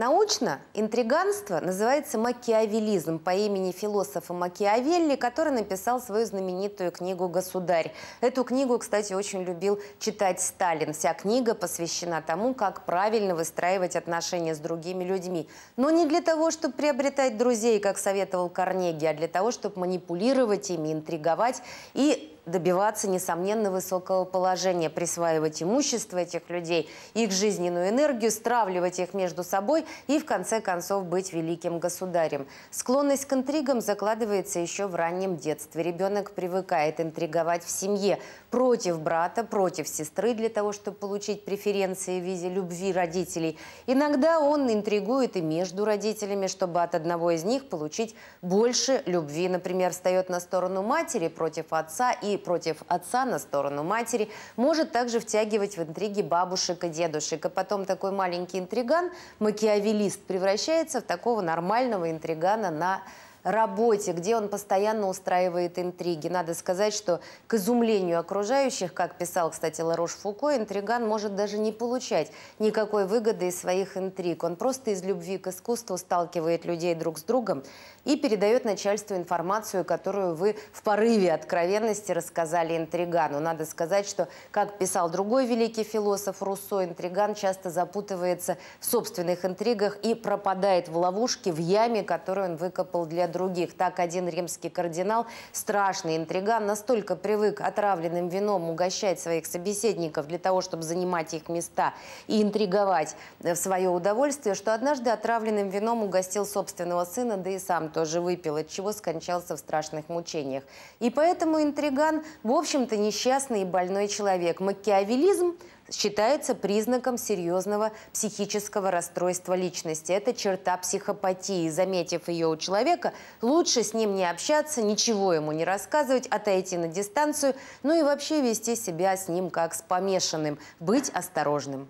Научно интриганство называется макиавелизм по имени философа Макиавелли, который написал свою знаменитую книгу «Государь». Эту книгу, кстати, очень любил читать Сталин. Вся книга посвящена тому, как правильно выстраивать отношения с другими людьми. Но не для того, чтобы приобретать друзей, как советовал Корнеги, а для того, чтобы манипулировать ими, интриговать и добиваться, несомненно, высокого положения, присваивать имущество этих людей, их жизненную энергию, стравливать их между собой и, в конце концов, быть великим государем. Склонность к интригам закладывается еще в раннем детстве. Ребенок привыкает интриговать в семье против брата, против сестры для того, чтобы получить преференции в виде любви родителей. Иногда он интригует и между родителями, чтобы от одного из них получить больше любви. Например, встает на сторону матери против отца и против отца на сторону матери, может также втягивать в интриги бабушек и дедушек. А потом такой маленький интриган, макиавелист, превращается в такого нормального интригана на работе, где он постоянно устраивает интриги. Надо сказать, что к изумлению окружающих, как писал, кстати, Ларош Фуко, интриган может даже не получать никакой выгоды из своих интриг. Он просто из любви к искусству сталкивает людей друг с другом и передает начальству информацию, которую вы в порыве откровенности рассказали интригану. Надо сказать, что, как писал другой великий философ Руссо, интриган часто запутывается в собственных интригах и пропадает в ловушке, в яме, которую он выкопал для других. Так один римский кардинал, страшный интриган, настолько привык отравленным вином угощать своих собеседников для того, чтобы занимать их места и интриговать э, в свое удовольствие, что однажды отравленным вином угостил собственного сына, да и сам тоже выпил, от чего скончался в страшных мучениях. И поэтому интриган, в общем-то, несчастный и больной человек. Макиавелизм считается признаком серьезного психического расстройства личности. Это черта психопатии. Заметив ее у человека, лучше с ним не общаться, ничего ему не рассказывать, отойти на дистанцию, ну и вообще вести себя с ним как с помешанным, быть осторожным.